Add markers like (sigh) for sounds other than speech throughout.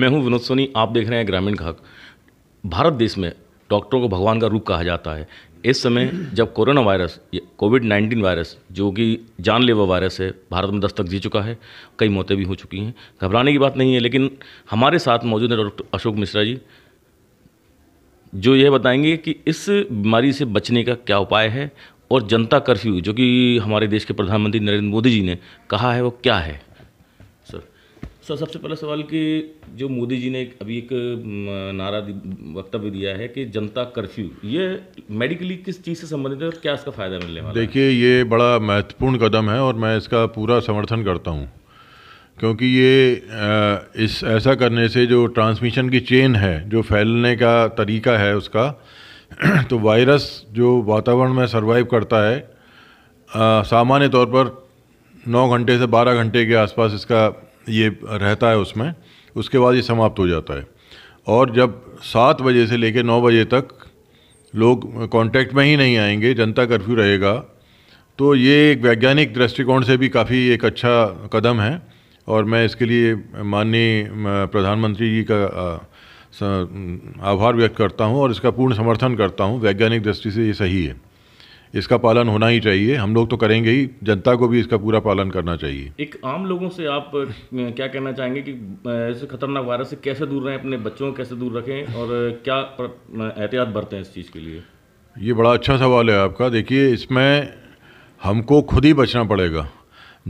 मैं हूं विनोद सोनी आप देख रहे हैं ग्रामीण घाक भारत देश में डॉक्टरों को भगवान का रूप कहा जाता है इस समय जब corona virus covid nineteen virus जो कि जानलेवा वायरस है भारत में दस्तक जी चुका है कई मौतें भी हो चुकी हैं घबराने की बात नहीं है लेकिन हमारे साथ मौजूद है डॉक्टर अशोक मिश्रा जी जो यह बताएंगे कि इस बीमारी से बचने का क्या उपाय है और जनता कर्फ्यू जो कि हमारे देश के प्रधानमंत्री नरेंद्र मोदी जी ने कहा है वो क्या है सर सबसे पहला सवाल कि जो मोदी जी ने अभी एक नारा वक्तव्य दिया है कि जनता कर्फ्यू ये मेडिकली किस चीज़ से संबंधित है और क्या इसका फ़ायदा मिलने वाला देखिए ये बड़ा महत्वपूर्ण कदम है और मैं इसका पूरा समर्थन करता हूँ क्योंकि ये इस ऐसा करने से जो ट्रांसमिशन की चेन है जो फैलने का तरीका है उसका (clears throat) तो वायरस जो वातावरण में सर्वाइव करता है सामान्य तौर पर नौ घंटे से बारह घंटे के आसपास इसका ये रहता है उसमें उसके बाद ये समाप्त हो जाता है और जब सात बजे से लेकर नौ बजे तक लोग कांटेक्ट में ही नहीं आएंगे जनता कर्फ्यू रहेगा तो ये एक वैज्ञानिक दृष्टिकोण से भी काफ़ी एक अच्छा कदम है और मैं इसके लिए माननीय प्रधानमंत्री जी का आभार व्यक्त करता हूँ और इसका पूर्ण समर्थन करता हूँ वैज्ञानिक दृष्टि से ये सही है इसका पालन होना ही चाहिए हम लोग तो करेंगे ही जनता को भी इसका पूरा पालन करना चाहिए एक आम लोगों से आप क्या कहना चाहेंगे कि इस खतरनाक वायरस से कैसे दूर रहें अपने बच्चों को कैसे दूर रखें और क्या एहतियात बरतें इस चीज़ के लिए ये बड़ा अच्छा सवाल है आपका देखिए इसमें हमको खुद ही बचना पड़ेगा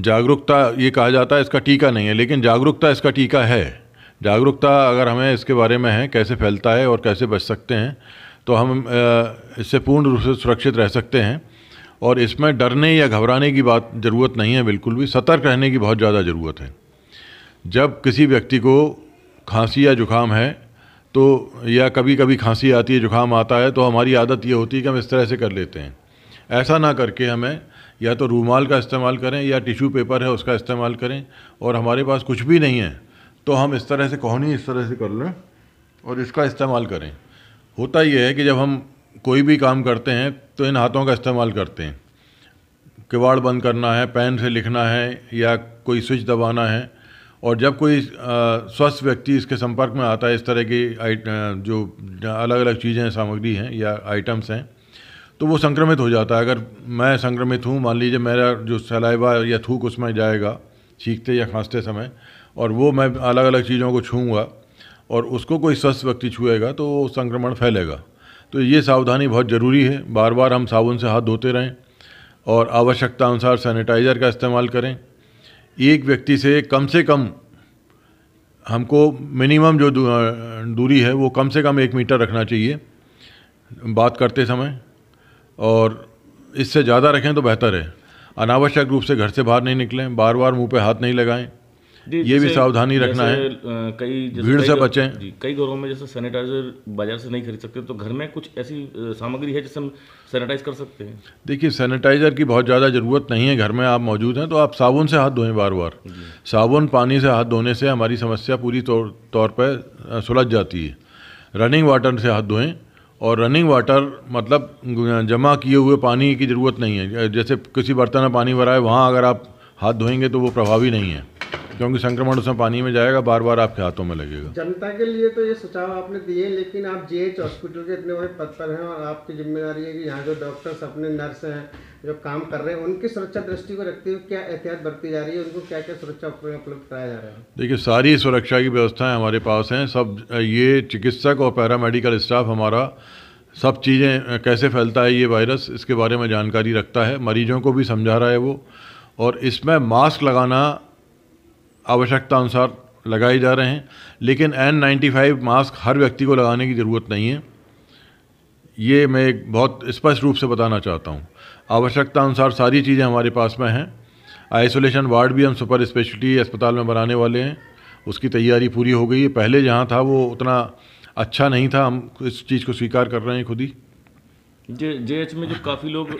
जागरूकता ये कहा जाता है इसका टीका नहीं है लेकिन जागरूकता इसका टीका है जागरूकता अगर हमें इसके बारे में है कैसे फैलता है और कैसे बच सकते हैं तो हम इससे पूर्ण रूप से सुरक्षित रह सकते हैं और इसमें डरने या घबराने की बात ज़रूरत नहीं है बिल्कुल भी सतर्क रहने की बहुत ज़्यादा ज़रूरत है जब किसी व्यक्ति को खांसी या जुकाम है तो या कभी कभी खांसी आती है जुकाम आता है तो हमारी आदत ये होती है कि हम इस तरह से कर लेते हैं ऐसा ना करके हमें या तो रूमाल का इस्तेमाल करें या टिश्यू पेपर है उसका इस्तेमाल करें और हमारे पास कुछ भी नहीं है तो हम इस तरह से कौन ही इस तरह से कर लें और इसका इस्तेमाल करें होता ये है कि जब हम कोई भी काम करते हैं तो इन हाथों का इस्तेमाल करते हैं किवाड़ बंद करना है पेन से लिखना है या कोई स्विच दबाना है और जब कोई स्वस्थ व्यक्ति इसके संपर्क में आता है इस तरह की जो अलग अलग चीज़ें सामग्री हैं या आइटम्स हैं तो वो संक्रमित हो जाता है अगर मैं संक्रमित हूँ मान लीजिए मेरा जो सलाइवा या थूक उसमें जाएगा छींकते या खांसते समय और वो मैं अलग अलग चीज़ों को छूँगा और उसको कोई स्वस्थ व्यक्ति छुएगा तो संक्रमण फैलेगा तो ये सावधानी बहुत ज़रूरी है बार बार हम साबुन से हाथ धोते रहें और आवश्यकता अनुसार सैनिटाइज़र का इस्तेमाल करें एक व्यक्ति से कम से कम हमको मिनिमम जो दूरी है वो कम से कम एक मीटर रखना चाहिए बात करते समय और इससे ज़्यादा रखें तो बेहतर है अनावश्यक रूप से घर से बाहर नहीं निकलें बार बार मुंह पे हाथ नहीं लगाएं ये भी सावधानी रखना है कई भीड़ से बचें जी कई घरों में जैसे सैनिटाइजर बाजार से नहीं खरीद सकते तो घर में कुछ ऐसी सामग्री है जिससे हम सैनिटाइज कर सकते हैं देखिए सैनिटाइजर की बहुत ज़्यादा ज़रूरत नहीं है घर में आप मौजूद हैं तो आप साबुन से हाथ धोएं बार बार साबुन पानी से हाथ धोने से हमारी समस्या पूरी तौर पर सुलझ जाती है रनिंग वाटर से हाथ धोएं और रनिंग वाटर मतलब जमा किए हुए पानी की ज़रूरत नहीं है जैसे किसी बर्तन में पानी भरा है वहाँ अगर आप हाथ धोएंगे तो वो प्रभावी नहीं है क्योंकि संक्रमण उसमें पानी में जाएगा बार बार आपके हाथों में लगेगा जनता के लिए तो ये सुझाव आपने दिए लेकिन आप एच हॉस्पिटल के इतने बड़े पद पर हैं और आपकी जिम्मेदारी है कि यहाँ जो डॉक्टर्स अपने नर्स हैं जो काम कर रहे हैं उनकी सुरक्षा दृष्टि को रखते हुए क्या एहतियात बरती जा रही है उनको क्या क्या सुरक्षा उपलब्ध कराया जा रहा है देखिए सारी सुरक्षा की व्यवस्थाएँ हमारे पास हैं सब ये चिकित्सक और पैरामेडिकल स्टाफ हमारा सब चीज़ें कैसे फैलता है ये वायरस इसके बारे में जानकारी रखता है मरीजों को भी समझा रहा है वो और इसमें मास्क लगाना आवश्यकता अनुसार लगाए जा रहे हैं लेकिन एन नाइन्टी फाइव मास्क हर व्यक्ति को लगाने की ज़रूरत नहीं है ये मैं एक बहुत स्पष्ट रूप से बताना चाहता हूँ आवश्यकता अनुसार सारी चीज़ें हमारे पास में हैं आइसोलेशन वार्ड भी हम सुपर स्पेशलिटी अस्पताल में बनाने वाले हैं उसकी तैयारी पूरी हो गई है पहले जहाँ था वो उतना अच्छा नहीं था हम इस चीज़ को स्वीकार कर रहे हैं खुद ही जे जे एच में जो काफ़ी लोग